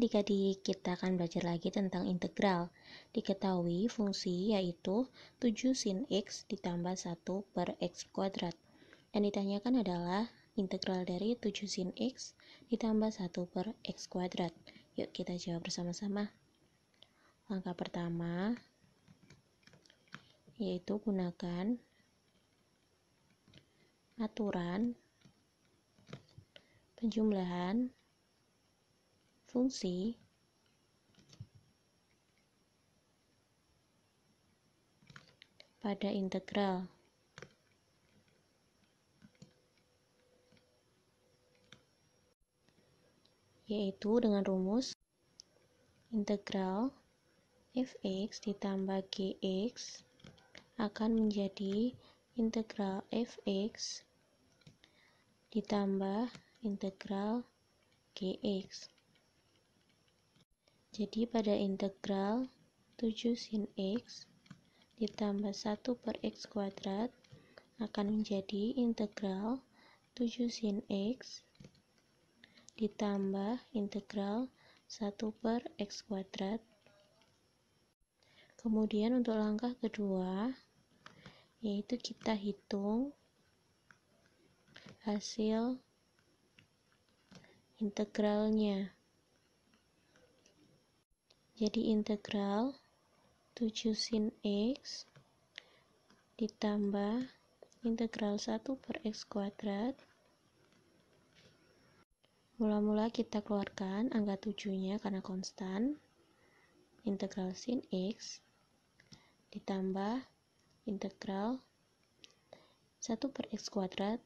Jika adik kita akan belajar lagi tentang integral. Diketahui fungsi yaitu 7 sin x ditambah 1 per x kuadrat. Yang ditanyakan adalah integral dari 7 sin x ditambah 1 per x kuadrat. Yuk kita jawab bersama-sama. Langkah pertama yaitu gunakan aturan penjumlahan fungsi pada integral yaitu dengan rumus integral fx ditambah gx akan menjadi integral fx ditambah integral gx jadi pada integral 7 sin x ditambah 1 per x kuadrat akan menjadi integral 7 sin x ditambah integral 1 per x kuadrat kemudian untuk langkah kedua yaitu kita hitung hasil integralnya jadi integral 7 sin x ditambah integral 1 per x kuadrat mula-mula kita keluarkan angka 7 nya karena konstan integral sin x ditambah integral 1 per x kuadrat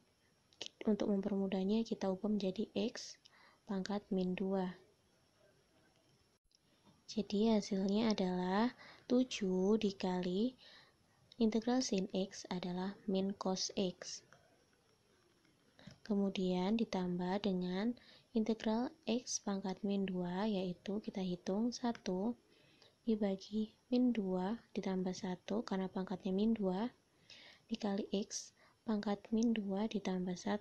untuk mempermudahnya kita ubah menjadi x pangkat min 2 jadi hasilnya adalah 7 dikali integral sin x adalah min cos x. Kemudian ditambah dengan integral x pangkat min 2 yaitu kita hitung 1 dibagi min 2 ditambah 1 karena pangkatnya min 2 dikali x pangkat min 2 ditambah 1.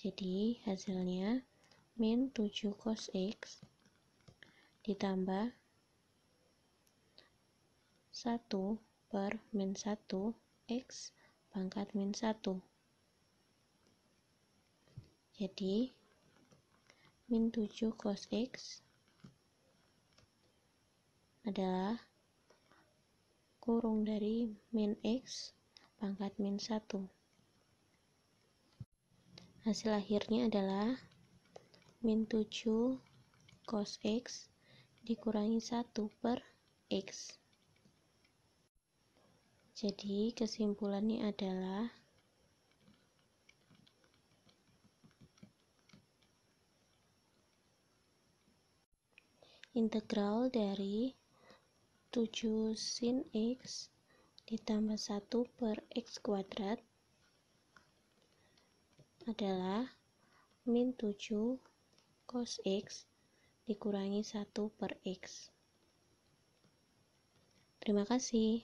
Jadi hasilnya min 7 cos x ditambah 1 per min 1 x pangkat min 1 jadi min 7 cos x adalah kurung dari min x pangkat min 1 hasil akhirnya adalah min 7 cos x dikurangi 1 per x jadi kesimpulannya adalah integral dari 7 sin x ditambah 1 per x kuadrat adalah min 7 cos X dikurangi 1 per X. Terima kasih.